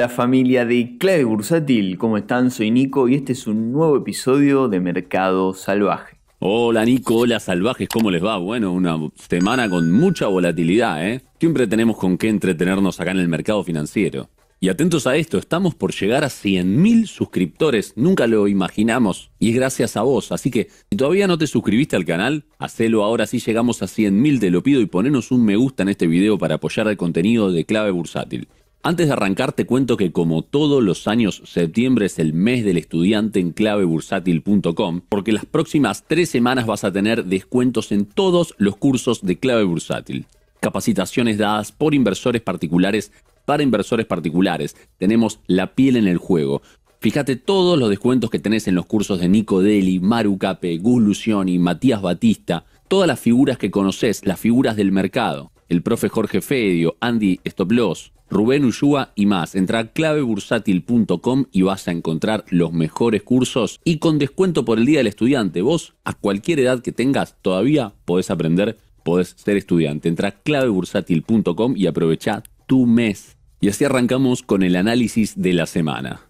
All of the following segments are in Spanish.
Hola familia de Clave Bursátil, ¿cómo están? Soy Nico y este es un nuevo episodio de Mercado Salvaje. Hola Nico, hola salvajes, ¿cómo les va? Bueno, una semana con mucha volatilidad, ¿eh? Siempre tenemos con qué entretenernos acá en el mercado financiero. Y atentos a esto, estamos por llegar a 100.000 suscriptores, nunca lo imaginamos, y es gracias a vos, así que si todavía no te suscribiste al canal, hacelo ahora si llegamos a 100.000, te lo pido y ponenos un me gusta en este video para apoyar el contenido de Clave Bursátil. Antes de arrancar te cuento que como todos los años septiembre es el mes del estudiante en clavebursátil.com porque las próximas tres semanas vas a tener descuentos en todos los cursos de clave bursátil. Capacitaciones dadas por inversores particulares para inversores particulares. Tenemos la piel en el juego. Fíjate todos los descuentos que tenés en los cursos de Nico Deli, Maru Cape, Gus Lucioni, Matías Batista, todas las figuras que conoces, las figuras del mercado. El profe Jorge Fedio, Andy Stoploss. Rubén Ushua y más. Entra a clavebursátil.com y vas a encontrar los mejores cursos y con descuento por el Día del Estudiante. Vos, a cualquier edad que tengas, todavía podés aprender, podés ser estudiante. Entra a clavebursátil.com y aprovecha tu mes. Y así arrancamos con el análisis de la semana.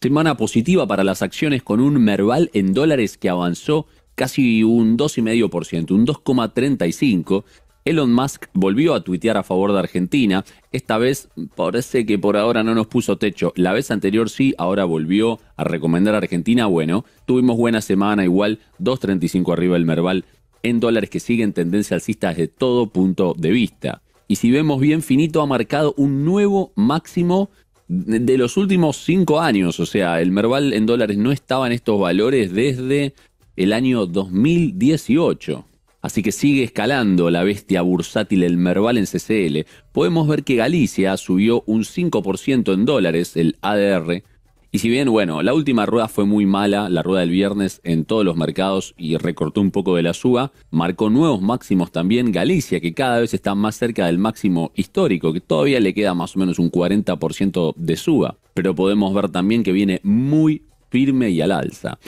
Semana positiva para las acciones con un Merval en dólares que avanzó casi un 2,5%, un 2,35%, Elon Musk volvió a tuitear a favor de Argentina. Esta vez parece que por ahora no nos puso techo. La vez anterior sí, ahora volvió a recomendar a Argentina. Bueno, tuvimos buena semana igual, 2.35 arriba el Merval, en dólares que siguen tendencia alcista desde todo punto de vista. Y si vemos bien, Finito ha marcado un nuevo máximo de los últimos cinco años. O sea, el Merval en dólares no estaba en estos valores desde el año 2018. Así que sigue escalando la bestia bursátil el Merval en CCL. Podemos ver que Galicia subió un 5% en dólares, el ADR. Y si bien, bueno, la última rueda fue muy mala, la rueda del viernes en todos los mercados y recortó un poco de la suba, marcó nuevos máximos también Galicia, que cada vez está más cerca del máximo histórico, que todavía le queda más o menos un 40% de suba. Pero podemos ver también que viene muy firme y al alza.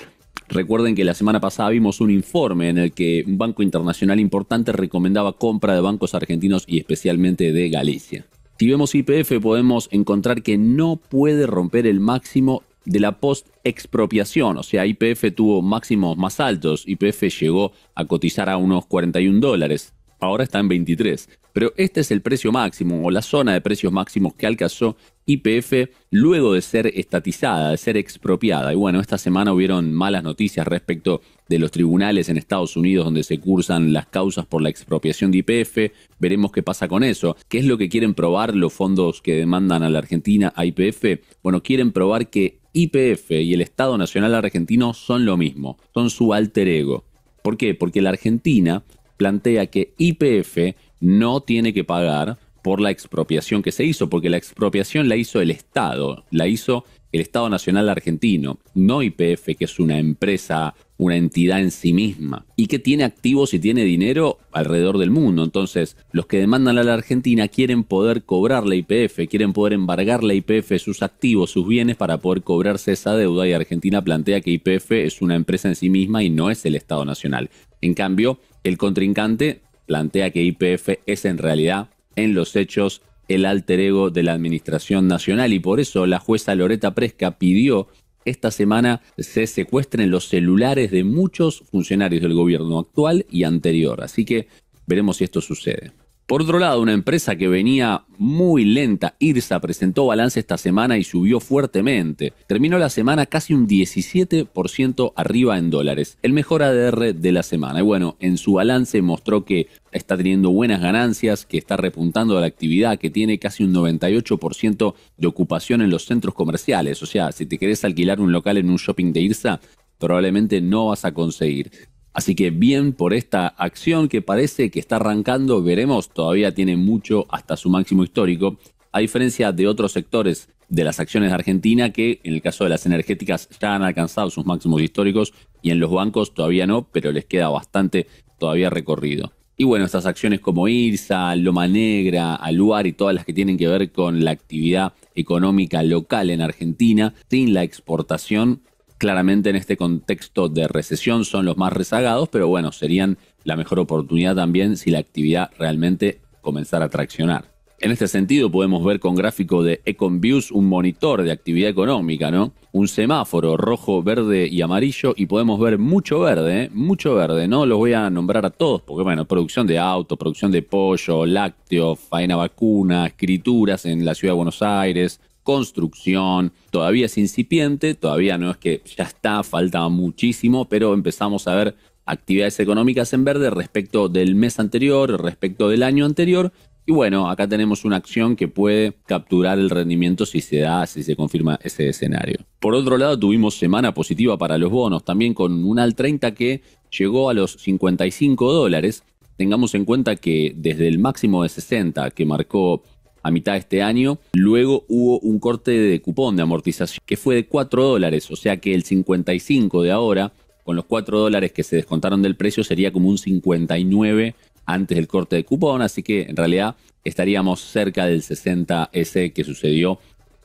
Recuerden que la semana pasada vimos un informe en el que un banco internacional importante recomendaba compra de bancos argentinos y especialmente de Galicia. Si vemos IPF podemos encontrar que no puede romper el máximo de la post expropiación, o sea, IPF tuvo máximos más altos, IPF llegó a cotizar a unos 41 dólares ahora está en 23, pero este es el precio máximo o la zona de precios máximos que alcanzó IPF luego de ser estatizada, de ser expropiada. Y bueno, esta semana hubieron malas noticias respecto de los tribunales en Estados Unidos donde se cursan las causas por la expropiación de YPF. Veremos qué pasa con eso. ¿Qué es lo que quieren probar los fondos que demandan a la Argentina a IPF? Bueno, quieren probar que IPF y el Estado Nacional Argentino son lo mismo, son su alter ego. ¿Por qué? Porque la Argentina plantea que IPF no tiene que pagar por la expropiación que se hizo, porque la expropiación la hizo el Estado, la hizo el Estado Nacional Argentino, no IPF, que es una empresa, una entidad en sí misma, y que tiene activos y tiene dinero alrededor del mundo. Entonces, los que demandan a la Argentina quieren poder cobrar la IPF, quieren poder embargar la IPF, sus activos, sus bienes, para poder cobrarse esa deuda, y Argentina plantea que IPF es una empresa en sí misma y no es el Estado Nacional. En cambio, el contrincante plantea que IPF es en realidad, en los hechos, el alter ego de la Administración Nacional y por eso la jueza Loreta Presca pidió esta semana se secuestren los celulares de muchos funcionarios del gobierno actual y anterior. Así que veremos si esto sucede. Por otro lado, una empresa que venía muy lenta, IRSA, presentó balance esta semana y subió fuertemente. Terminó la semana casi un 17% arriba en dólares, el mejor ADR de la semana. Y bueno, en su balance mostró que está teniendo buenas ganancias, que está repuntando a la actividad, que tiene casi un 98% de ocupación en los centros comerciales. O sea, si te querés alquilar un local en un shopping de IRSA, probablemente no vas a conseguir. Así que bien por esta acción que parece que está arrancando, veremos, todavía tiene mucho hasta su máximo histórico, a diferencia de otros sectores de las acciones de Argentina que en el caso de las energéticas ya han alcanzado sus máximos históricos y en los bancos todavía no, pero les queda bastante todavía recorrido. Y bueno, estas acciones como IRSA, Loma Negra, Aluar y todas las que tienen que ver con la actividad económica local en Argentina, sin la exportación, claramente en este contexto de recesión son los más rezagados, pero bueno, serían la mejor oportunidad también si la actividad realmente comenzara a traccionar. En este sentido podemos ver con gráfico de EconViews un monitor de actividad económica, ¿no? Un semáforo rojo, verde y amarillo y podemos ver mucho verde, ¿eh? mucho verde, ¿no? Los voy a nombrar a todos porque, bueno, producción de auto, producción de pollo, lácteos, faena vacuna, escrituras en la ciudad de Buenos Aires, construcción, todavía es incipiente, todavía no es que ya está, falta muchísimo, pero empezamos a ver actividades económicas en verde respecto del mes anterior, respecto del año anterior. Y bueno, acá tenemos una acción que puede capturar el rendimiento si se da, si se confirma ese escenario. Por otro lado, tuvimos semana positiva para los bonos, también con un al 30 que llegó a los 55 dólares. Tengamos en cuenta que desde el máximo de 60 que marcó a mitad de este año. Luego hubo un corte de cupón de amortización que fue de 4 dólares, o sea que el 55 de ahora, con los 4 dólares que se descontaron del precio, sería como un 59 antes del corte de cupón, así que en realidad estaríamos cerca del 60S que sucedió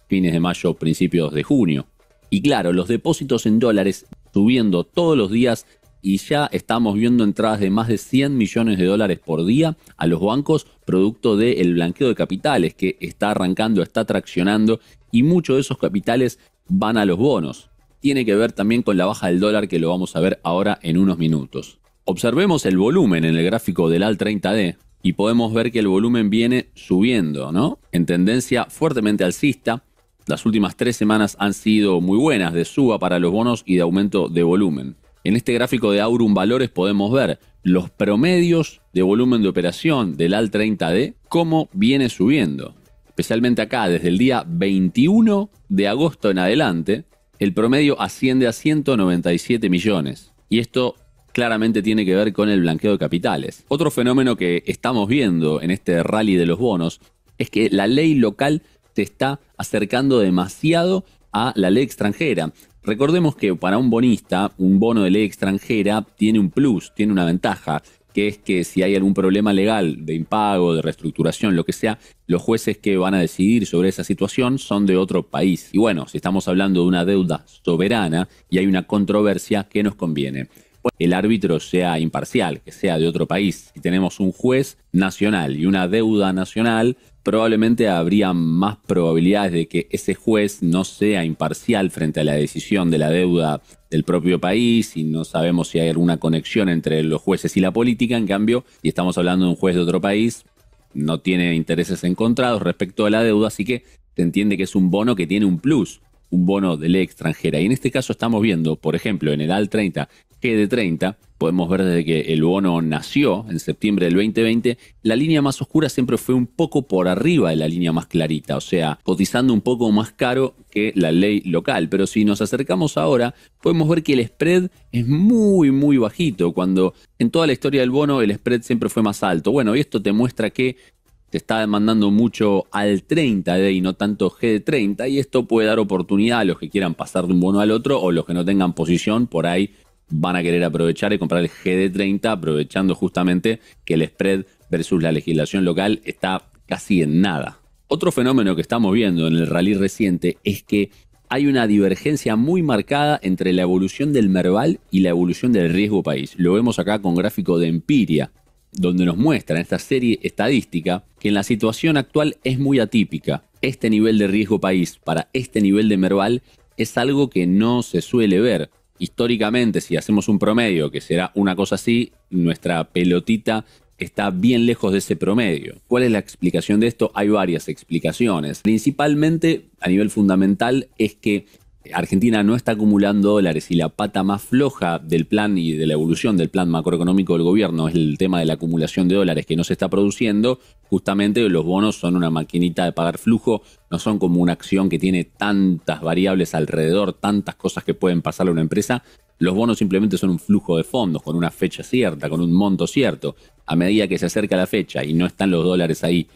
fines de mayo, principios de junio. Y claro, los depósitos en dólares subiendo todos los días y ya estamos viendo entradas de más de 100 millones de dólares por día a los bancos, producto del blanqueo de capitales que está arrancando, está traccionando y muchos de esos capitales van a los bonos. Tiene que ver también con la baja del dólar que lo vamos a ver ahora en unos minutos. Observemos el volumen en el gráfico del AL30D y podemos ver que el volumen viene subiendo, ¿no? En tendencia fuertemente alcista. Las últimas tres semanas han sido muy buenas de suba para los bonos y de aumento de volumen. En este gráfico de Aurum Valores podemos ver los promedios de volumen de operación del AL30D, cómo viene subiendo. Especialmente acá, desde el día 21 de agosto en adelante, el promedio asciende a 197 millones. Y esto claramente tiene que ver con el blanqueo de capitales. Otro fenómeno que estamos viendo en este rally de los bonos es que la ley local se está acercando demasiado a la ley extranjera. Recordemos que para un bonista, un bono de ley extranjera tiene un plus, tiene una ventaja, que es que si hay algún problema legal de impago, de reestructuración, lo que sea, los jueces que van a decidir sobre esa situación son de otro país. Y bueno, si estamos hablando de una deuda soberana y hay una controversia, que nos conviene? el árbitro sea imparcial, que sea de otro país. Si tenemos un juez nacional y una deuda nacional, probablemente habría más probabilidades de que ese juez no sea imparcial frente a la decisión de la deuda del propio país y no sabemos si hay alguna conexión entre los jueces y la política, en cambio, y estamos hablando de un juez de otro país, no tiene intereses encontrados respecto a la deuda, así que se entiende que es un bono que tiene un plus un bono de ley extranjera. Y en este caso estamos viendo, por ejemplo, en el AL30, GD30, podemos ver desde que el bono nació en septiembre del 2020, la línea más oscura siempre fue un poco por arriba de la línea más clarita, o sea, cotizando un poco más caro que la ley local. Pero si nos acercamos ahora, podemos ver que el spread es muy, muy bajito, cuando en toda la historia del bono el spread siempre fue más alto. Bueno, y esto te muestra que te está demandando mucho al 30D y no tanto gd 30 y esto puede dar oportunidad a los que quieran pasar de un bono al otro o los que no tengan posición por ahí van a querer aprovechar y comprar el GD30 aprovechando justamente que el spread versus la legislación local está casi en nada. Otro fenómeno que estamos viendo en el rally reciente es que hay una divergencia muy marcada entre la evolución del Merval y la evolución del riesgo país. Lo vemos acá con gráfico de Empiria donde nos muestra en esta serie estadística que en la situación actual es muy atípica. Este nivel de riesgo país para este nivel de Merval es algo que no se suele ver. Históricamente, si hacemos un promedio, que será una cosa así, nuestra pelotita está bien lejos de ese promedio. ¿Cuál es la explicación de esto? Hay varias explicaciones. Principalmente, a nivel fundamental, es que Argentina no está acumulando dólares y la pata más floja del plan y de la evolución del plan macroeconómico del gobierno es el tema de la acumulación de dólares que no se está produciendo, justamente los bonos son una maquinita de pagar flujo, no son como una acción que tiene tantas variables alrededor, tantas cosas que pueden pasarle a una empresa. Los bonos simplemente son un flujo de fondos con una fecha cierta, con un monto cierto. A medida que se acerca la fecha y no están los dólares ahí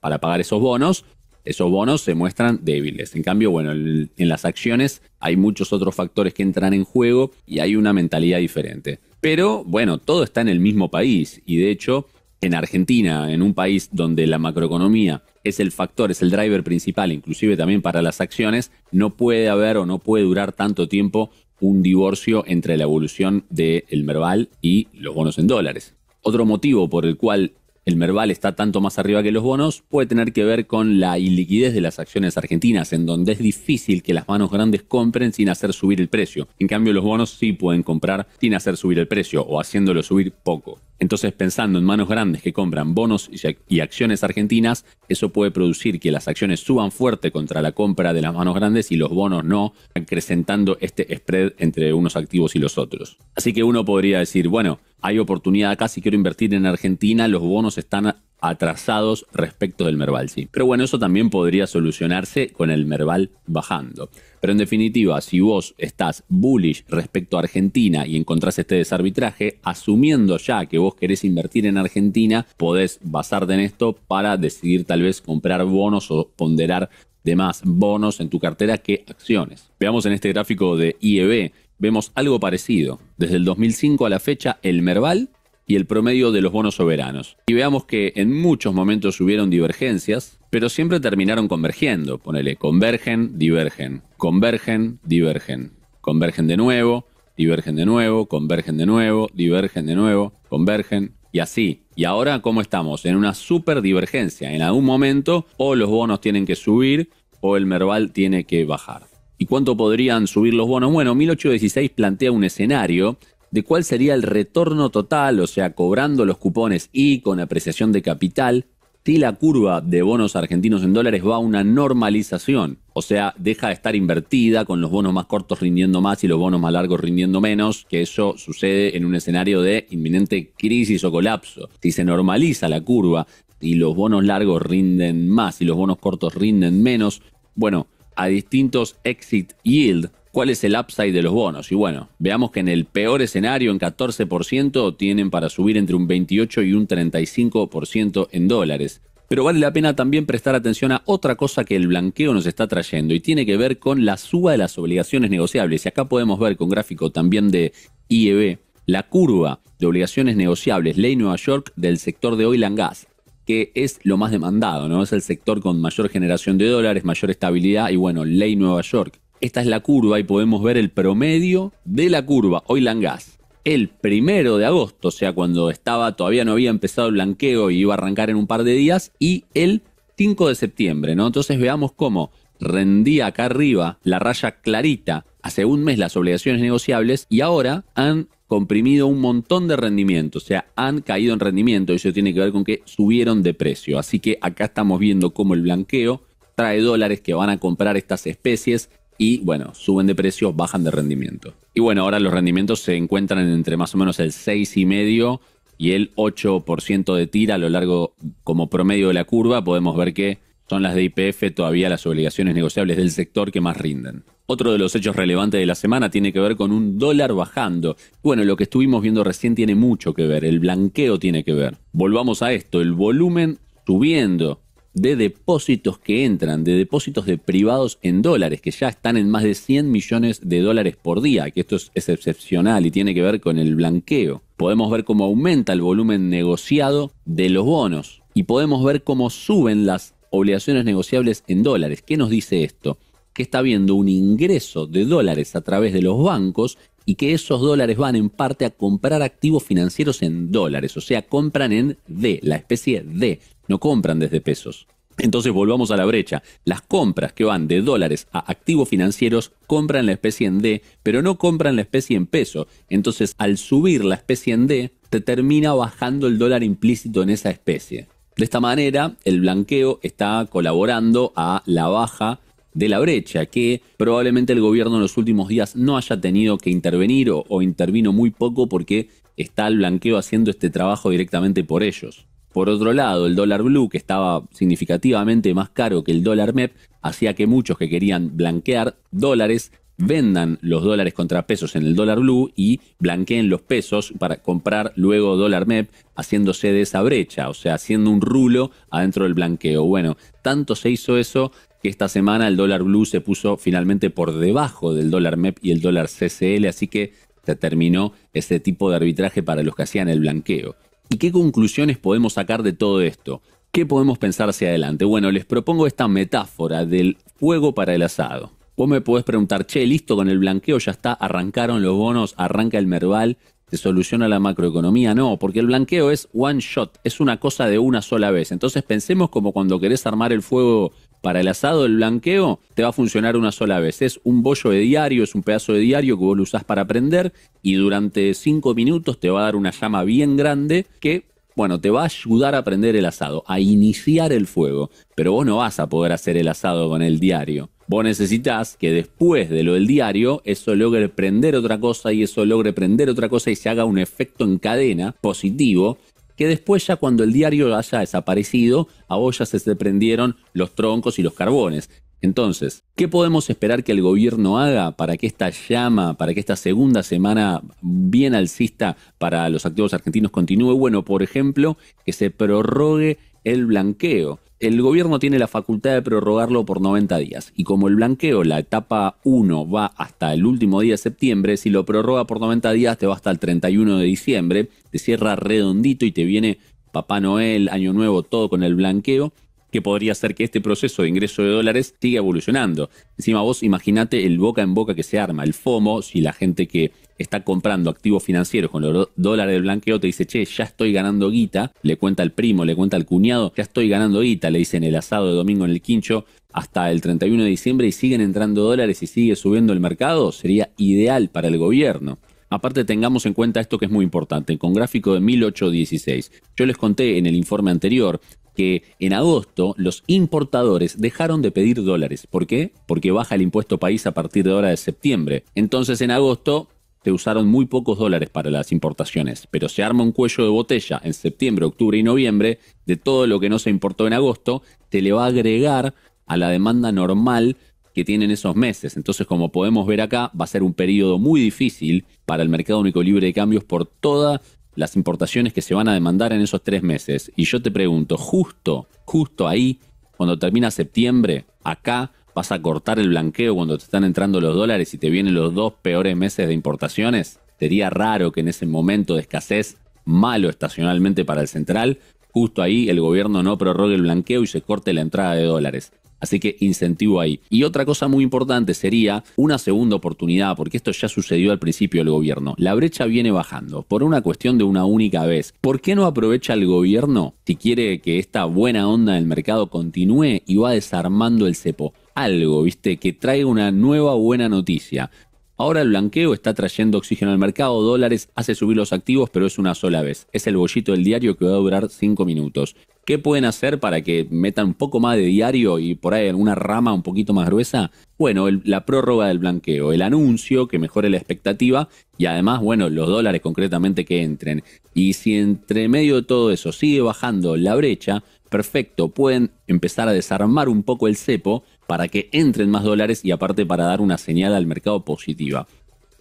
para pagar esos bonos, esos bonos se muestran débiles. En cambio, bueno, en las acciones hay muchos otros factores que entran en juego y hay una mentalidad diferente. Pero bueno, todo está en el mismo país y de hecho en Argentina, en un país donde la macroeconomía es el factor, es el driver principal, inclusive también para las acciones, no puede haber o no puede durar tanto tiempo un divorcio entre la evolución del merval y los bonos en dólares. Otro motivo por el cual el Merval está tanto más arriba que los bonos, puede tener que ver con la iliquidez de las acciones argentinas, en donde es difícil que las manos grandes compren sin hacer subir el precio. En cambio, los bonos sí pueden comprar sin hacer subir el precio o haciéndolo subir poco. Entonces, pensando en manos grandes que compran bonos y acciones argentinas, eso puede producir que las acciones suban fuerte contra la compra de las manos grandes y los bonos no, acrecentando este spread entre unos activos y los otros. Así que uno podría decir, bueno, hay oportunidad acá si quiero invertir en Argentina, los bonos están atrasados respecto del Merval, sí. Pero bueno, eso también podría solucionarse con el Merval bajando. Pero en definitiva, si vos estás bullish respecto a Argentina y encontrás este desarbitraje, asumiendo ya que vos querés invertir en Argentina, podés basarte en esto para decidir tal vez comprar bonos o ponderar de más bonos en tu cartera que acciones. Veamos en este gráfico de IEB, vemos algo parecido. Desde el 2005 a la fecha, el Merval y el promedio de los bonos soberanos. Y veamos que en muchos momentos hubieron divergencias, pero siempre terminaron convergiendo. Ponele, convergen, divergen, convergen, divergen, convergen de nuevo, divergen de nuevo, convergen de nuevo, divergen de nuevo, convergen, y así. Y ahora, ¿cómo estamos? En una super divergencia. En algún momento, o los bonos tienen que subir, o el Merval tiene que bajar. ¿Y cuánto podrían subir los bonos? Bueno, 1816 plantea un escenario de cuál sería el retorno total, o sea, cobrando los cupones y con apreciación de capital, si la curva de bonos argentinos en dólares va a una normalización, o sea, deja de estar invertida con los bonos más cortos rindiendo más y los bonos más largos rindiendo menos, que eso sucede en un escenario de inminente crisis o colapso. Si se normaliza la curva y los bonos largos rinden más y los bonos cortos rinden menos, bueno, a distintos exit yield, cuál es el upside de los bonos. Y bueno, veamos que en el peor escenario, en 14%, tienen para subir entre un 28 y un 35% en dólares. Pero vale la pena también prestar atención a otra cosa que el blanqueo nos está trayendo y tiene que ver con la suba de las obligaciones negociables. Y acá podemos ver con gráfico también de IEB la curva de obligaciones negociables Ley Nueva York del sector de oil and gas que es lo más demandado, ¿no? Es el sector con mayor generación de dólares, mayor estabilidad y bueno, ley Nueva York. Esta es la curva y podemos ver el promedio de la curva, Hoy Gas. El primero de agosto, o sea, cuando estaba, todavía no había empezado el blanqueo y iba a arrancar en un par de días, y el 5 de septiembre, ¿no? Entonces veamos cómo rendía acá arriba la raya clarita hace un mes las obligaciones negociables y ahora han comprimido un montón de rendimiento, o sea, han caído en rendimiento y eso tiene que ver con que subieron de precio. Así que acá estamos viendo cómo el blanqueo trae dólares que van a comprar estas especies y bueno, suben de precios, bajan de rendimiento. Y bueno, ahora los rendimientos se encuentran entre más o menos el 6,5% y el 8% de tira a lo largo como promedio de la curva. Podemos ver que son las de IPF todavía las obligaciones negociables del sector que más rinden. Otro de los hechos relevantes de la semana tiene que ver con un dólar bajando. Bueno, lo que estuvimos viendo recién tiene mucho que ver, el blanqueo tiene que ver. Volvamos a esto, el volumen subiendo de depósitos que entran, de depósitos de privados en dólares, que ya están en más de 100 millones de dólares por día, que esto es, excepcional y tiene que ver con el blanqueo. Podemos ver cómo aumenta el volumen negociado de los bonos y podemos ver cómo suben las obligaciones negociables en dólares. ¿Qué nos dice esto? Que está habiendo un ingreso de dólares a través de los bancos y que esos dólares van en parte a comprar activos financieros en dólares, o sea, compran en D, la especie D, no compran desde pesos. Entonces volvamos a la brecha. Las compras que van de dólares a activos financieros compran la especie en D, pero no compran la especie en peso. Entonces al subir la especie en D, te termina bajando el dólar implícito en esa especie. De esta manera, el blanqueo está colaborando a la baja de la brecha, que probablemente el gobierno en los últimos días no haya tenido que intervenir o, o intervino muy poco porque está el blanqueo haciendo este trabajo directamente por ellos. Por otro lado, el dólar blue, que estaba significativamente más caro que el dólar MEP, hacía que muchos que querían blanquear dólares vendan los dólares contra pesos en el dólar blue y blanqueen los pesos para comprar luego dólar MEP, haciéndose de esa brecha, o sea, haciendo un rulo adentro del blanqueo. Bueno, tanto se hizo eso que esta semana el dólar blue se puso finalmente por debajo del dólar MEP y el dólar CCL, así que se terminó ese tipo de arbitraje para los que hacían el blanqueo. ¿Y qué conclusiones podemos sacar de todo esto? ¿Qué podemos pensar hacia adelante? Bueno, les propongo esta metáfora del fuego para el asado. Vos me podés preguntar, che, listo con el blanqueo, ya está, arrancaron los bonos, arranca el merval, se soluciona la macroeconomía. No, porque el blanqueo es one shot, es una cosa de una sola vez. Entonces pensemos como cuando querés armar el fuego para el asado, el blanqueo te va a funcionar una sola vez. Es un bollo de diario, es un pedazo de diario que vos lo usás para prender y durante 5 minutos te va a dar una llama bien grande que bueno, te va a ayudar a prender el asado, a iniciar el fuego, pero vos no vas a poder hacer el asado con el diario. Vos necesitas que después de lo del diario, eso logre prender otra cosa y eso logre prender otra cosa y se haga un efecto en cadena positivo que después ya cuando el diario haya desaparecido, a ollas se prendieron los troncos y los carbones. Entonces, ¿qué podemos esperar que el gobierno haga para que esta llama, para que esta segunda semana bien alcista para los activos argentinos continúe? Bueno, por ejemplo, que se prorrogue el blanqueo. El gobierno tiene la facultad de prorrogarlo por 90 días y como el blanqueo, la etapa 1 va hasta el último día de septiembre, si lo prorroga por 90 días te va hasta el 31 de diciembre te cierra redondito y te viene Papá Noel, Año Nuevo, todo con el blanqueo, que podría hacer que este proceso de ingreso de dólares siga evolucionando. Encima vos imaginate el boca en boca que se arma, el FOMO, si la gente que está comprando activos financieros con los dólares del blanqueo te dice, che, ya estoy ganando guita, le cuenta al primo, le cuenta al cuñado, ya estoy ganando guita, le dicen el asado de domingo en el quincho hasta el 31 de diciembre y siguen entrando dólares y sigue subiendo el mercado, sería ideal para el gobierno. Aparte tengamos en cuenta esto que es muy importante, con gráfico de 1816. Yo les conté en el informe anterior que en agosto los importadores dejaron de pedir dólares. ¿Por qué? Porque baja el impuesto país a partir de ahora de septiembre. Entonces en agosto te usaron muy pocos dólares para las importaciones, pero se arma un cuello de botella en septiembre, octubre y noviembre de todo lo que no se importó en agosto, te le va a agregar a la demanda normal que tienen esos meses. Entonces, como podemos ver acá, va a ser un periodo muy difícil para el mercado único libre de cambios por todas las importaciones que se van a demandar en esos tres meses. Y yo te pregunto, justo, justo ahí, cuando termina septiembre, acá vas a cortar el blanqueo cuando te están entrando los dólares y te vienen los dos peores meses de importaciones. Sería raro que en ese momento de escasez, malo estacionalmente para el central, justo ahí el gobierno no prorrogue el blanqueo y se corte la entrada de dólares. Así que incentivo ahí. Y otra cosa muy importante sería una segunda oportunidad, porque esto ya sucedió al principio del gobierno. La brecha viene bajando por una cuestión de una única vez. ¿Por qué no aprovecha el gobierno si quiere que esta buena onda del mercado continúe y va desarmando el cepo? Algo, viste, que traiga una nueva buena noticia. Ahora el blanqueo está trayendo oxígeno al mercado, dólares hace subir los activos, pero es una sola vez. Es el bollito del diario que va a durar 5 minutos. ¿Qué pueden hacer para que metan un poco más de diario y por ahí alguna rama un poquito más gruesa? Bueno, la prórroga del blanqueo, el anuncio que mejore la expectativa y además, bueno, los dólares concretamente que entren. Y si entre medio de todo eso sigue bajando la brecha, perfecto, pueden empezar a desarmar un poco el cepo para que entren más dólares y aparte para dar una señal al mercado positiva.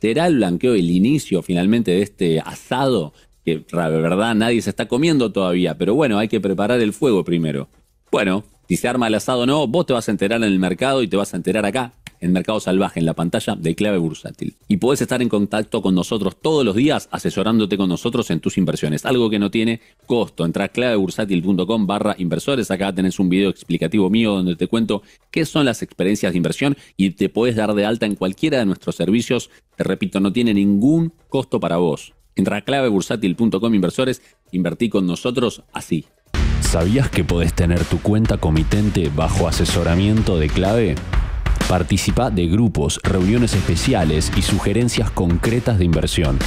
¿Será el blanqueo el inicio finalmente de este asado que la verdad nadie se está comiendo todavía, pero bueno, hay que preparar el fuego primero. Bueno, si se arma el asado o no, vos te vas a enterar en el mercado y te vas a enterar acá, en Mercado Salvaje, en la pantalla de clave bursátil. Y podés estar en contacto con nosotros todos los días, asesorándote con nosotros en tus inversiones, algo que no tiene costo. Entrás a clavebursátil.com barra inversores, acá tenés un video explicativo mío donde te cuento qué son las experiencias de inversión y te podés dar de alta en cualquiera de nuestros servicios. Te repito, no tiene ningún costo para vos a clavebursátil.com inversores, invertí con nosotros así. ¿Sabías que podés tener tu cuenta comitente bajo asesoramiento de clave? Participa de grupos, reuniones especiales y sugerencias concretas de inversión.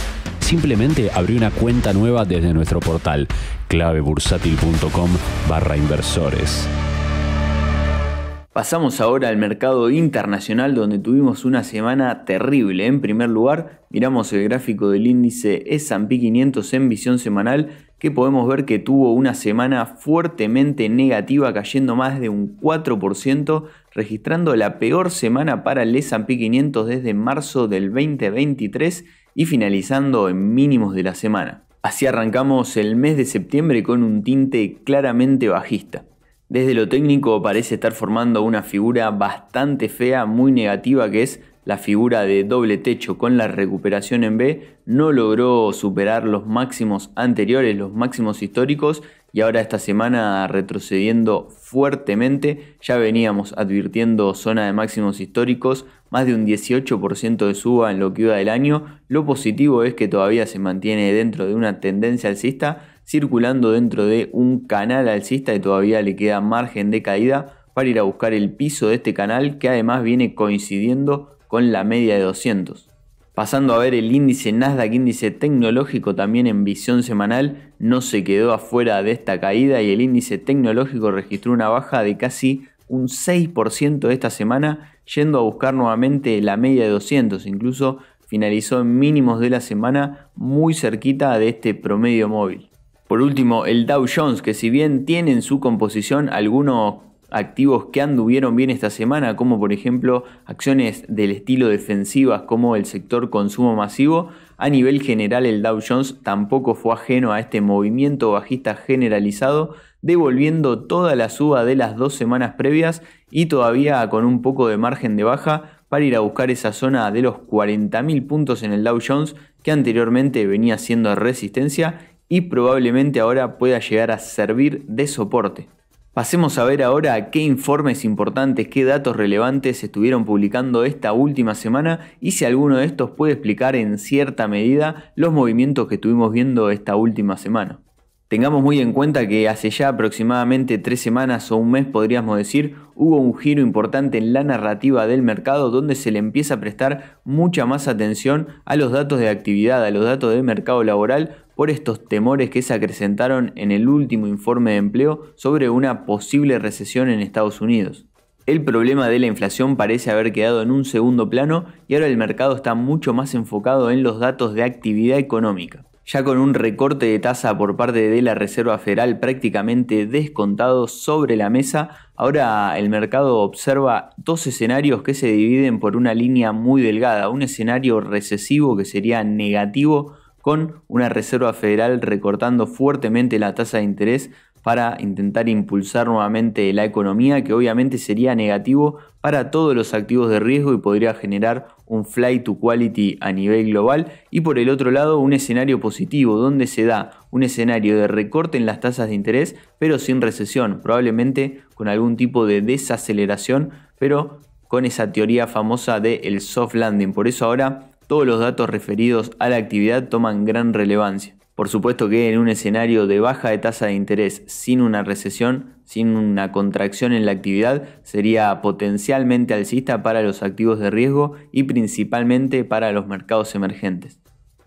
Simplemente abrí una cuenta nueva desde nuestro portal clavebursátil.com barra inversores. Pasamos ahora al mercado internacional donde tuvimos una semana terrible. En primer lugar, miramos el gráfico del índice S&P 500 en visión semanal que podemos ver que tuvo una semana fuertemente negativa cayendo más de un 4%, registrando la peor semana para el S&P 500 desde marzo del 2023 y finalizando en mínimos de la semana. Así arrancamos el mes de septiembre con un tinte claramente bajista. Desde lo técnico parece estar formando una figura bastante fea, muy negativa, que es la figura de doble techo con la recuperación en B. No logró superar los máximos anteriores, los máximos históricos, y ahora esta semana retrocediendo fuertemente. Ya veníamos advirtiendo zona de máximos históricos, más de un 18% de suba en lo que iba del año. Lo positivo es que todavía se mantiene dentro de una tendencia alcista circulando dentro de un canal alcista y todavía le queda margen de caída para ir a buscar el piso de este canal que además viene coincidiendo con la media de 200. Pasando a ver el índice Nasdaq, índice tecnológico también en visión semanal, no se quedó afuera de esta caída y el índice tecnológico registró una baja de casi un 6% esta semana, yendo a buscar nuevamente la media de 200, incluso finalizó en mínimos de la semana muy cerquita de este promedio móvil. Por último, el Dow Jones, que si bien tiene en su composición algunos activos que anduvieron bien esta semana, como por ejemplo acciones del estilo defensivas como el sector consumo masivo, a nivel general el Dow Jones tampoco fue ajeno a este movimiento bajista generalizado, devolviendo toda la suba de las dos semanas previas y todavía con un poco de margen de baja para ir a buscar esa zona de los 40.000 puntos en el Dow Jones que anteriormente venía siendo resistencia y probablemente ahora pueda llegar a servir de soporte. Pasemos a ver ahora qué informes importantes, qué datos relevantes estuvieron publicando esta última semana y si alguno de estos puede explicar en cierta medida los movimientos que estuvimos viendo esta última semana. Tengamos muy en cuenta que hace ya aproximadamente tres semanas o un mes podríamos decir, hubo un giro importante en la narrativa del mercado donde se le empieza a prestar mucha más atención a los datos de actividad, a los datos de mercado laboral, por estos temores que se acrecentaron en el último informe de empleo sobre una posible recesión en Estados Unidos. El problema de la inflación parece haber quedado en un segundo plano y ahora el mercado está mucho más enfocado en los datos de actividad económica. Ya con un recorte de tasa por parte de la Reserva Federal prácticamente descontado sobre la mesa, ahora el mercado observa dos escenarios que se dividen por una línea muy delgada, un escenario recesivo que sería negativo con una Reserva Federal recortando fuertemente la tasa de interés para intentar impulsar nuevamente la economía, que obviamente sería negativo para todos los activos de riesgo y podría generar un flight to quality a nivel global. Y por el otro lado, un escenario positivo, donde se da un escenario de recorte en las tasas de interés, pero sin recesión, probablemente con algún tipo de desaceleración, pero con esa teoría famosa del soft landing. Por eso ahora todos los datos referidos a la actividad toman gran relevancia. Por supuesto que en un escenario de baja de tasa de interés, sin una recesión, sin una contracción en la actividad, sería potencialmente alcista para los activos de riesgo y principalmente para los mercados emergentes.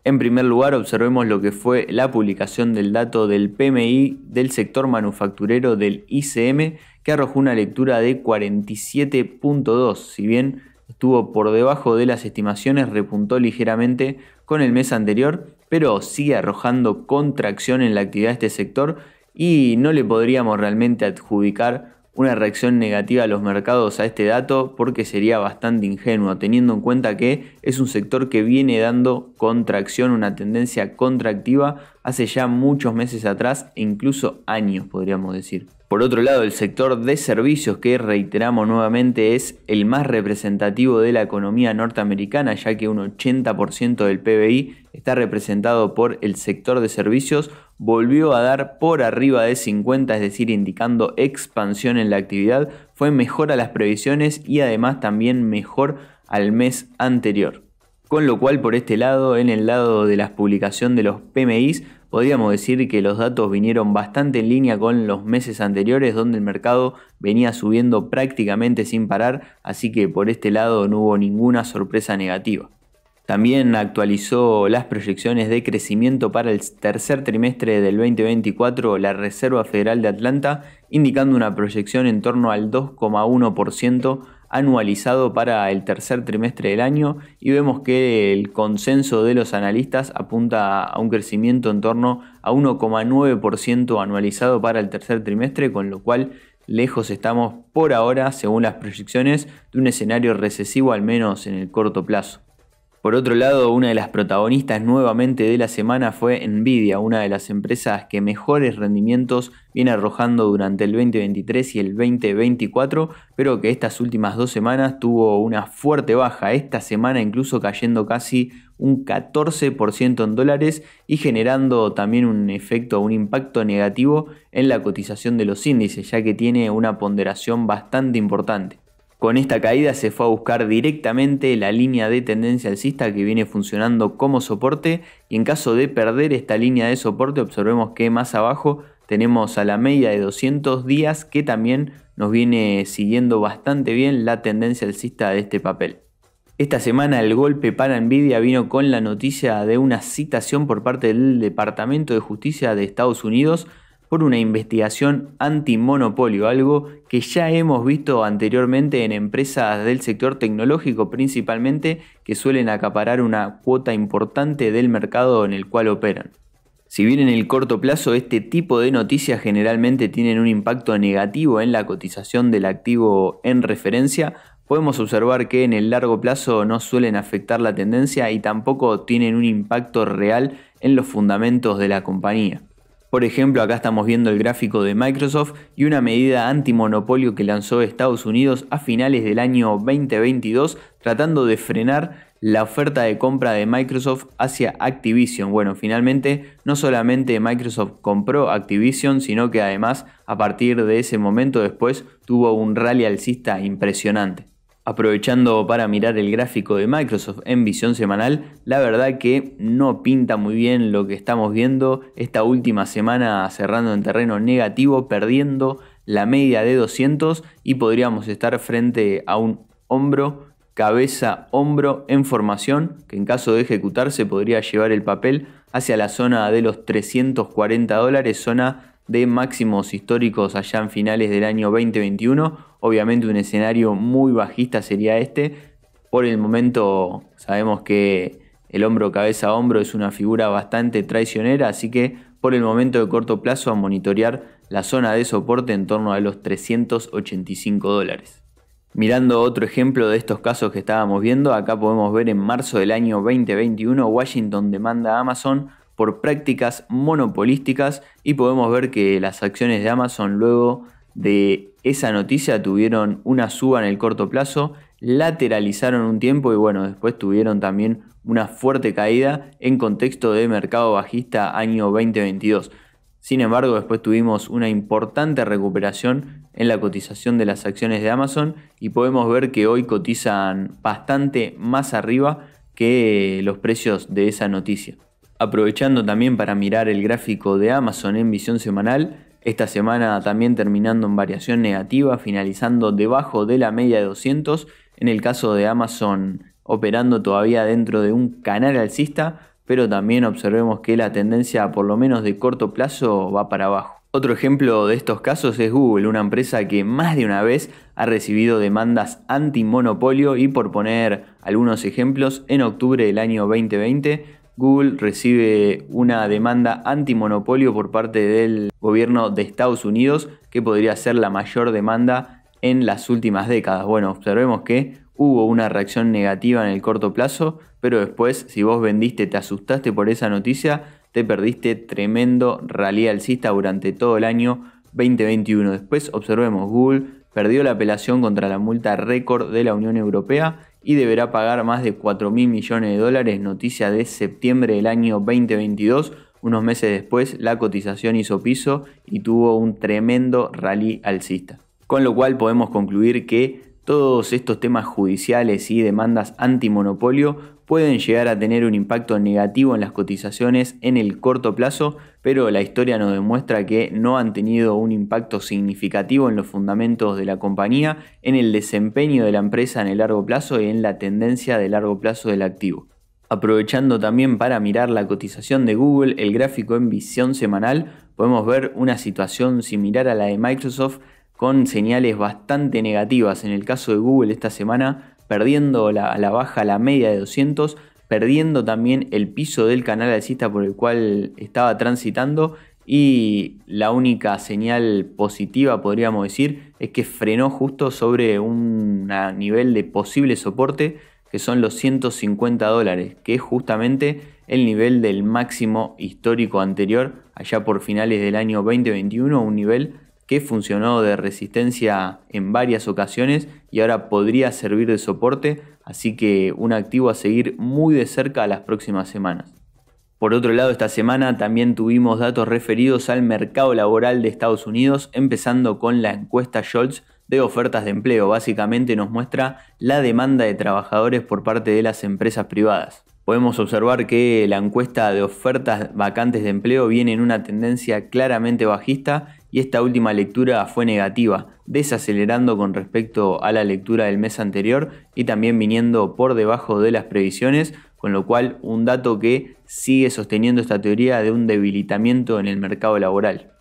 En primer lugar, observemos lo que fue la publicación del dato del PMI del sector manufacturero del ICM, que arrojó una lectura de 47.2, si bien estuvo por debajo de las estimaciones, repuntó ligeramente con el mes anterior, pero sigue arrojando contracción en la actividad de este sector y no le podríamos realmente adjudicar una reacción negativa a los mercados a este dato porque sería bastante ingenuo, teniendo en cuenta que es un sector que viene dando contracción, una tendencia contractiva hace ya muchos meses atrás e incluso años podríamos decir. Por otro lado, el sector de servicios, que reiteramos nuevamente, es el más representativo de la economía norteamericana, ya que un 80% del PBI está representado por el sector de servicios, volvió a dar por arriba de 50, es decir, indicando expansión en la actividad, fue mejor a las previsiones y además también mejor al mes anterior. Con lo cual, por este lado, en el lado de la publicación de los PMIs, podríamos decir que los datos vinieron bastante en línea con los meses anteriores, donde el mercado venía subiendo prácticamente sin parar, así que por este lado no hubo ninguna sorpresa negativa. También actualizó las proyecciones de crecimiento para el tercer trimestre del 2024 la Reserva Federal de Atlanta, indicando una proyección en torno al 2,1% anualizado para el tercer trimestre del año y vemos que el consenso de los analistas apunta a un crecimiento en torno a 1,9% anualizado para el tercer trimestre, con lo cual lejos estamos por ahora, según las proyecciones, de un escenario recesivo al menos en el corto plazo. Por otro lado, una de las protagonistas nuevamente de la semana fue Nvidia, una de las empresas que mejores rendimientos viene arrojando durante el 2023 y el 2024, pero que estas últimas dos semanas tuvo una fuerte baja, esta semana incluso cayendo casi un 14% en dólares y generando también un efecto, un impacto negativo en la cotización de los índices, ya que tiene una ponderación bastante importante. Con esta caída se fue a buscar directamente la línea de tendencia alcista que viene funcionando como soporte y en caso de perder esta línea de soporte observemos que más abajo tenemos a la media de 200 días que también nos viene siguiendo bastante bien la tendencia alcista de este papel. Esta semana el golpe para Nvidia vino con la noticia de una citación por parte del Departamento de Justicia de Estados Unidos por una investigación antimonopolio, algo que ya hemos visto anteriormente en empresas del sector tecnológico principalmente que suelen acaparar una cuota importante del mercado en el cual operan. Si bien en el corto plazo este tipo de noticias generalmente tienen un impacto negativo en la cotización del activo en referencia, podemos observar que en el largo plazo no suelen afectar la tendencia y tampoco tienen un impacto real en los fundamentos de la compañía. Por ejemplo, acá estamos viendo el gráfico de Microsoft y una medida antimonopolio que lanzó Estados Unidos a finales del año 2022 tratando de frenar la oferta de compra de Microsoft hacia Activision. Bueno, finalmente no solamente Microsoft compró Activision, sino que además a partir de ese momento después tuvo un rally alcista impresionante. Aprovechando para mirar el gráfico de Microsoft en visión semanal, la verdad que no pinta muy bien lo que estamos viendo esta última semana cerrando en terreno negativo, perdiendo la media de 200 y podríamos estar frente a un hombro, cabeza, hombro en formación que en caso de ejecutarse podría llevar el papel hacia la zona de los 340 dólares, zona de máximos históricos allá en finales del año 2021. Obviamente un escenario muy bajista sería este. Por el momento sabemos que el hombro cabeza a hombro es una figura bastante traicionera, así que por el momento de corto plazo a monitorear la zona de soporte en torno a los 385 dólares. Mirando otro ejemplo de estos casos que estábamos viendo, acá podemos ver en marzo del año 2021 Washington demanda a Amazon por prácticas monopolísticas y podemos ver que las acciones de Amazon luego de esa noticia tuvieron una suba en el corto plazo, lateralizaron un tiempo y bueno, después tuvieron también una fuerte caída en contexto de mercado bajista año 2022. Sin embargo, después tuvimos una importante recuperación en la cotización de las acciones de Amazon y podemos ver que hoy cotizan bastante más arriba que los precios de esa noticia aprovechando también para mirar el gráfico de Amazon en visión semanal, esta semana también terminando en variación negativa, finalizando debajo de la media de 200, en el caso de Amazon operando todavía dentro de un canal alcista, pero también observemos que la tendencia por lo menos de corto plazo va para abajo. Otro ejemplo de estos casos es Google, una empresa que más de una vez ha recibido demandas antimonopolio y por poner algunos ejemplos, en octubre del año 2020 Google recibe una demanda antimonopolio por parte del gobierno de Estados Unidos, que podría ser la mayor demanda en las últimas décadas. Bueno, observemos que hubo una reacción negativa en el corto plazo, pero después, si vos vendiste, te asustaste por esa noticia, te perdiste tremendo rally alcista durante todo el año 2021. Después observemos, Google perdió la apelación contra la multa récord de la Unión Europea y deberá pagar más de 4 mil millones de dólares, noticia de septiembre del año 2022. Unos meses después, la cotización hizo piso y tuvo un tremendo rally alcista. Con lo cual podemos concluir que todos estos temas judiciales y demandas antimonopolio pueden llegar a tener un impacto negativo en las cotizaciones en el corto plazo, pero la historia nos demuestra que no han tenido un impacto significativo en los fundamentos de la compañía, en el desempeño de la empresa en el largo plazo y en la tendencia de largo plazo del activo. Aprovechando también para mirar la cotización de Google, el gráfico en visión semanal, podemos ver una situación similar a la de Microsoft con señales bastante negativas. En el caso de Google esta semana perdiendo a la baja, la media de 200, perdiendo también el piso del canal alcista por el cual estaba transitando y la única señal positiva, podríamos decir, es que frenó justo sobre un nivel de posible soporte que son los 150 dólares, que es justamente el nivel del máximo histórico anterior, allá por finales del año 2021, un nivel que funcionó de resistencia en varias ocasiones y ahora podría servir de soporte, así que un activo a seguir muy de cerca las próximas semanas. Por otro lado, esta semana también tuvimos datos referidos al mercado laboral de Estados Unidos, empezando con la encuesta Scholz de ofertas de empleo. Básicamente nos muestra la demanda de trabajadores por parte de las empresas privadas. Podemos observar que la encuesta de ofertas vacantes de empleo viene en una tendencia claramente bajista y esta última lectura fue negativa, desacelerando con respecto a la lectura del mes anterior y también viniendo por debajo de las previsiones, con lo cual un dato que sigue sosteniendo esta teoría de un debilitamiento en el mercado laboral.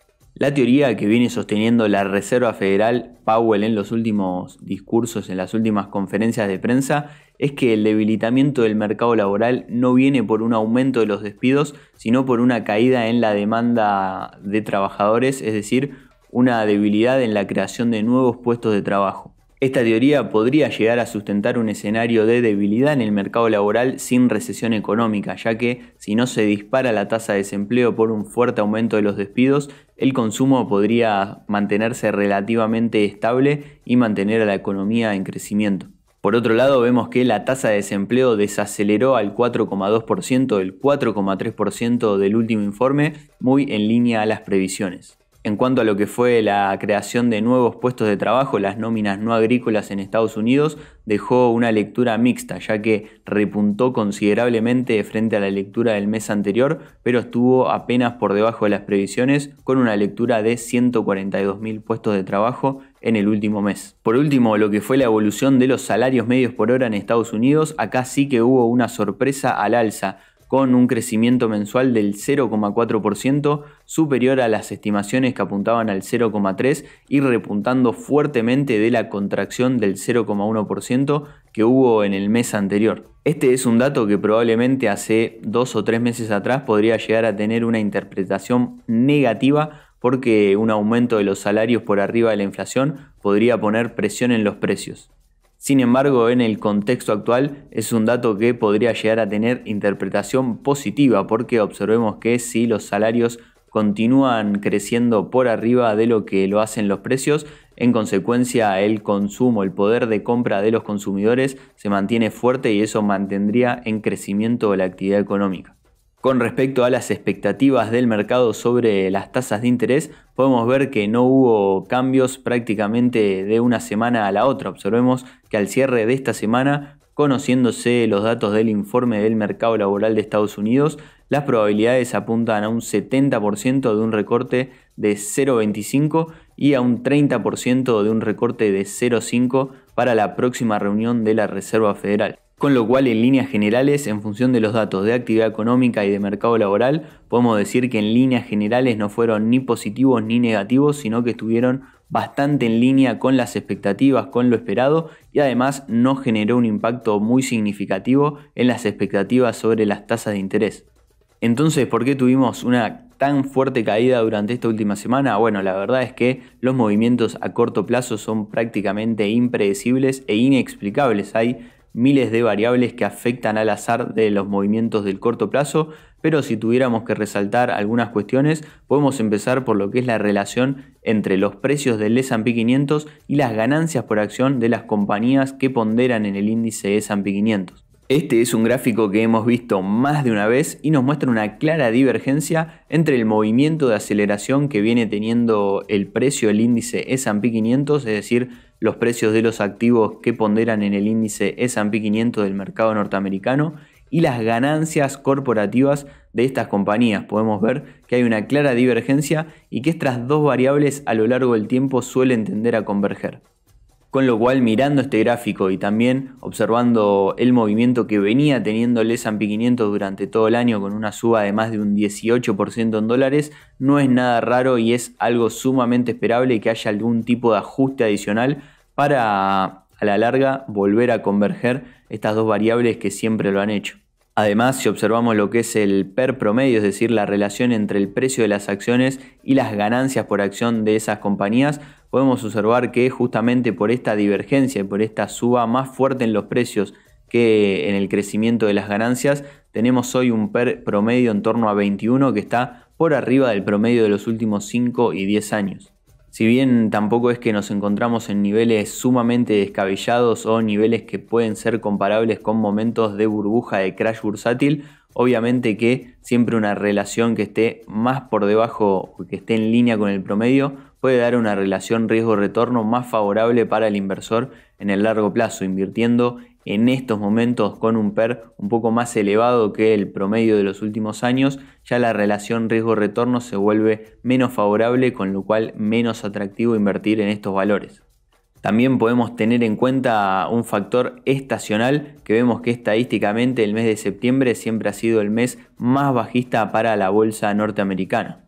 La teoría que viene sosteniendo la Reserva Federal Powell en los últimos discursos, en las últimas conferencias de prensa, es que el debilitamiento del mercado laboral no viene por un aumento de los despidos, sino por una caída en la demanda de trabajadores, es decir, una debilidad en la creación de nuevos puestos de trabajo. Esta teoría podría llegar a sustentar un escenario de debilidad en el mercado laboral sin recesión económica, ya que si no se dispara la tasa de desempleo por un fuerte aumento de los despidos, el consumo podría mantenerse relativamente estable y mantener a la economía en crecimiento. Por otro lado, vemos que la tasa de desempleo desaceleró al 4,2% del 4,3% del último informe, muy en línea a las previsiones en cuanto a lo que fue la creación de nuevos puestos de trabajo, las nóminas no agrícolas en Estados Unidos dejó una lectura mixta, ya que repuntó considerablemente frente a la lectura del mes anterior, pero estuvo apenas por debajo de las previsiones, con una lectura de 142.000 puestos de trabajo en el último mes. Por último, lo que fue la evolución de los salarios medios por hora en Estados Unidos, acá sí que hubo una sorpresa al alza con un crecimiento mensual del 0,4% superior a las estimaciones que apuntaban al 0,3% y repuntando fuertemente de la contracción del 0,1% que hubo en el mes anterior. Este es un dato que probablemente hace dos o tres meses atrás podría llegar a tener una interpretación negativa porque un aumento de los salarios por arriba de la inflación podría poner presión en los precios. Sin embargo, en el contexto actual es un dato que podría llegar a tener interpretación positiva porque observemos que si los salarios continúan creciendo por arriba de lo que lo hacen los precios, en consecuencia el consumo, el poder de compra de los consumidores se mantiene fuerte y eso mantendría en crecimiento la actividad económica. Con respecto a las expectativas del mercado sobre las tasas de interés, podemos ver que no hubo cambios prácticamente de una semana a la otra. Observemos que al cierre de esta semana, conociéndose los datos del informe del mercado laboral de Estados Unidos, las probabilidades apuntan a un 70% de un recorte de 0,25 y a un 30% de un recorte de 0,5 para la próxima reunión de la Reserva Federal con lo cual en líneas generales, en función de los datos de actividad económica y de mercado laboral, podemos decir que en líneas generales no fueron ni positivos ni negativos, sino que estuvieron bastante en línea con las expectativas, con lo esperado y además no generó un impacto muy significativo en las expectativas sobre las tasas de interés. Entonces, ¿por qué tuvimos una tan fuerte caída durante esta última semana? Bueno, la verdad es que los movimientos a corto plazo son prácticamente impredecibles e inexplicables. Hay miles de variables que afectan al azar de los movimientos del corto plazo, pero si tuviéramos que resaltar algunas cuestiones, podemos empezar por lo que es la relación entre los precios del S&P 500 y las ganancias por acción de las compañías que ponderan en el índice S&P 500. Este es un gráfico que hemos visto más de una vez y nos muestra una clara divergencia entre el movimiento de aceleración que viene teniendo el precio del índice S&P 500, es decir, los precios de los activos que ponderan en el índice S&P 500 del mercado norteamericano y las ganancias corporativas de estas compañías. Podemos ver que hay una clara divergencia y que estas dos variables a lo largo del tiempo suelen tender a converger. Con lo cual, mirando este gráfico y también observando el movimiento que venía teniendo el S&P 500 durante todo el año con una suba de más de un 18% en dólares, no es nada raro y es algo sumamente esperable que haya algún tipo de ajuste adicional para a la larga volver a converger estas dos variables que siempre lo han hecho. Además, si observamos lo que es el PER promedio, es decir, la relación entre el precio de las acciones y las ganancias por acción de esas compañías, podemos observar que justamente por esta divergencia y por esta suba más fuerte en los precios que en el crecimiento de las ganancias, tenemos hoy un PER promedio en torno a 21 que está por arriba del promedio de los últimos 5 y 10 años. Si bien tampoco es que nos encontramos en niveles sumamente descabellados o niveles que pueden ser comparables con momentos de burbuja de crash bursátil, obviamente que siempre una relación que esté más por debajo que esté en línea con el promedio puede dar una relación riesgo-retorno más favorable para el inversor en el largo plazo, invirtiendo en estos momentos con un PER un poco más elevado que el promedio de los últimos años, ya la relación riesgo-retorno se vuelve menos favorable, con lo cual menos atractivo invertir en estos valores. También podemos tener en cuenta un factor estacional que vemos que estadísticamente el mes de septiembre siempre ha sido el mes más bajista para la bolsa norteamericana.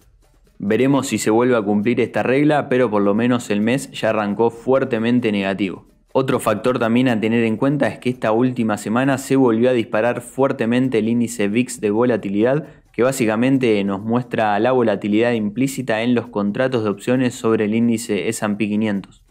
Veremos si se vuelve a cumplir esta regla, pero por lo menos el mes ya arrancó fuertemente negativo. Otro factor también a tener en cuenta es que esta última semana se volvió a disparar fuertemente el índice VIX de volatilidad, que básicamente nos muestra la volatilidad implícita en los contratos de opciones sobre el índice SP 500.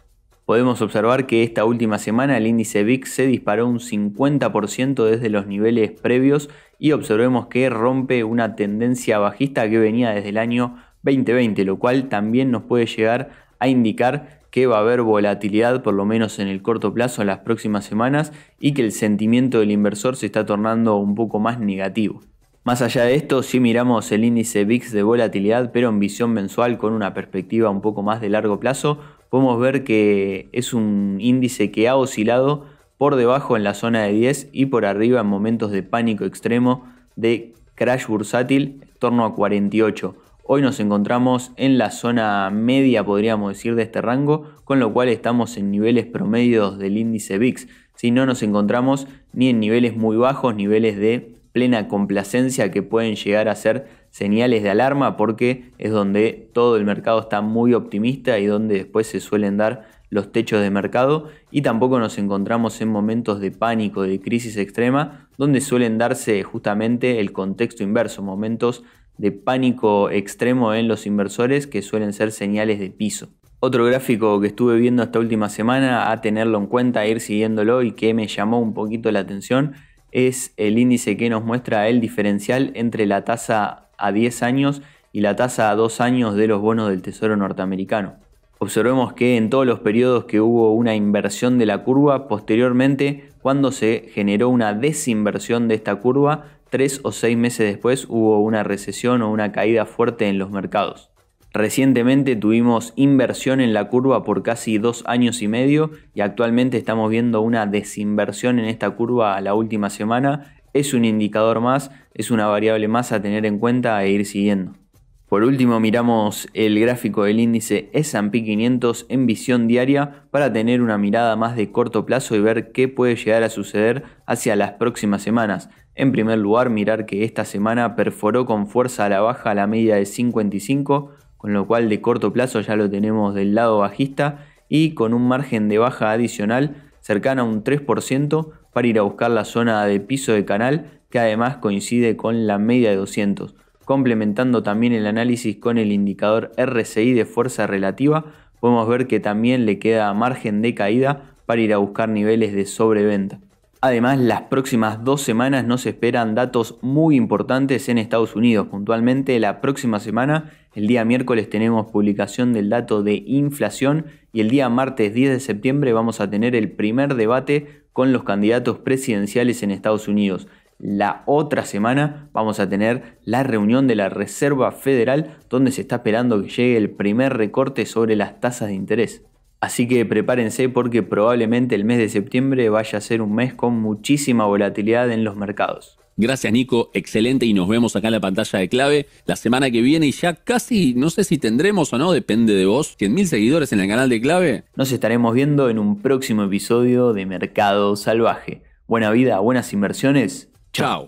Podemos observar que esta última semana el índice VIX se disparó un 50% desde los niveles previos y observemos que rompe una tendencia bajista que venía desde el año 2020, lo cual también nos puede llegar a indicar que va a haber volatilidad, por lo menos en el corto plazo, en las próximas semanas, y que el sentimiento del inversor se está tornando un poco más negativo. Más allá de esto, si miramos el índice VIX de volatilidad, pero en visión mensual con una perspectiva un poco más de largo plazo, podemos ver que es un índice que ha oscilado por debajo en la zona de 10 y por arriba en momentos de pánico extremo de crash bursátil, en torno a 48 Hoy nos encontramos en la zona media, podríamos decir, de este rango, con lo cual estamos en niveles promedios del índice VIX. Si no nos encontramos ni en niveles muy bajos, niveles de plena complacencia que pueden llegar a ser señales de alarma porque es donde todo el mercado está muy optimista y donde después se suelen dar los techos de mercado y tampoco nos encontramos en momentos de pánico, de crisis extrema, donde suelen darse justamente el contexto inverso, momentos de pánico extremo en los inversores que suelen ser señales de piso. Otro gráfico que estuve viendo esta última semana, a tenerlo en cuenta, a ir siguiéndolo y que me llamó un poquito la atención, es el índice que nos muestra el diferencial entre la tasa a 10 años y la tasa a 2 años de los bonos del Tesoro norteamericano. Observemos que en todos los periodos que hubo una inversión de la curva, posteriormente, cuando se generó una desinversión de esta curva, tres o seis meses después hubo una recesión o una caída fuerte en los mercados. Recientemente tuvimos inversión en la curva por casi dos años y medio y actualmente estamos viendo una desinversión en esta curva a la última semana. Es un indicador más, es una variable más a tener en cuenta e ir siguiendo. Por último miramos el gráfico del índice S&P 500 en visión diaria para tener una mirada más de corto plazo y ver qué puede llegar a suceder hacia las próximas semanas. En primer lugar, mirar que esta semana perforó con fuerza a la baja la media de 55, con lo cual de corto plazo ya lo tenemos del lado bajista y con un margen de baja adicional cercano a un 3% para ir a buscar la zona de piso de canal que además coincide con la media de 200, complementando también el análisis con el indicador RSI de fuerza relativa, podemos ver que también le queda margen de caída para ir a buscar niveles de sobreventa. Además, las próximas dos semanas nos esperan datos muy importantes en Estados Unidos. Puntualmente, la próxima semana, el día miércoles, tenemos publicación del dato de inflación y el día martes 10 de septiembre vamos a tener el primer debate con los candidatos presidenciales en Estados Unidos. La otra semana vamos a tener la reunión de la Reserva Federal donde se está esperando que llegue el primer recorte sobre las tasas de interés. Así que prepárense porque probablemente el mes de septiembre vaya a ser un mes con muchísima volatilidad en los mercados. Gracias Nico, excelente y nos vemos acá en la pantalla de clave la semana que viene y ya casi, no sé si tendremos o no, depende de vos, 100.000 seguidores en el canal de clave. Nos estaremos viendo en un próximo episodio de Mercado Salvaje. Buena vida, buenas inversiones. Chao.